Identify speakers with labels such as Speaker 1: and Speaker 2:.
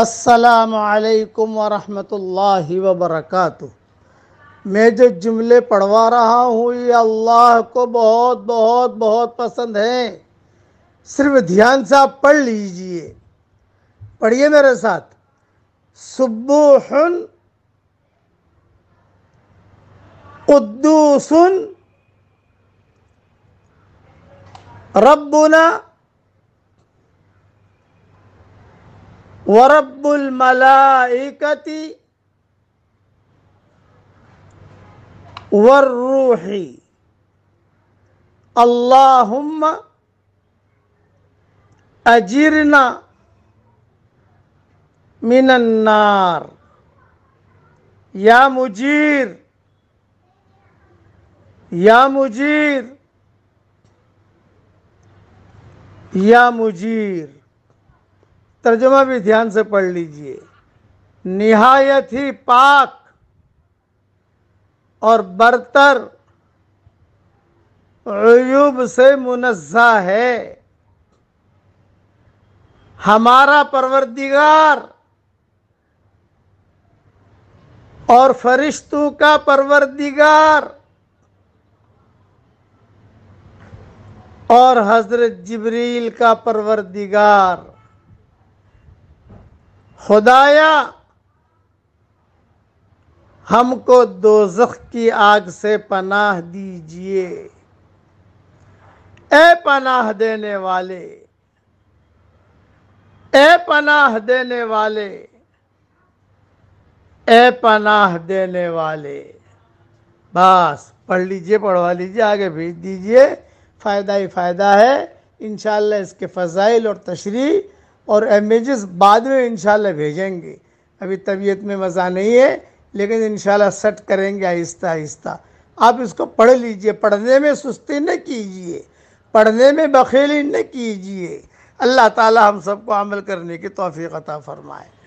Speaker 1: असलकम वरहमतुल्लाहि वबरकत मैं जो जुमले पढ़वा रहा हूँ ये अल्लाह को बहुत बहुत बहुत पसंद हैं सिर्फ ध्यान से आप पढ़ लीजिए पढ़िए मेरे साथ सुबुहन उद्दूसन रब्बुना ورب الملائكة والروح اللهم أجرنا من النار يا مجير يا مجير يا مجير तर्जमा भी ध्यान से पढ़ लीजिए निहायत ही पाक और बरतर अयुब से मुनजा है हमारा परवरदिगार और फरिश्तों का परवरदिगार और हजरत जबरील का परवरदिगार खुदाया हमको दोजख की आग से पनाह दीजिए ए पनाह देने वाले ए पनाह देने वाले ए पनाह देने वाले बस पढ़ लीजिए पढ़वा लीजिए आगे भेज दीजिए फ़ायदा ही फ़ायदा है इनशाला इसके फ़जाइल और तशरी और इमेजेस बाद में इन भेजेंगे अभी तबीयत में मज़ा नहीं है लेकिन इन सेट करेंगे आहिस्ता आहिस्ता आप इसको पढ़ लीजिए पढ़ने में सुस्ती न कीजिए पढ़ने में बखेली न कीजिए अल्लाह ताला हम सबको अमल करने की तोफ़ी अता फ़रमाए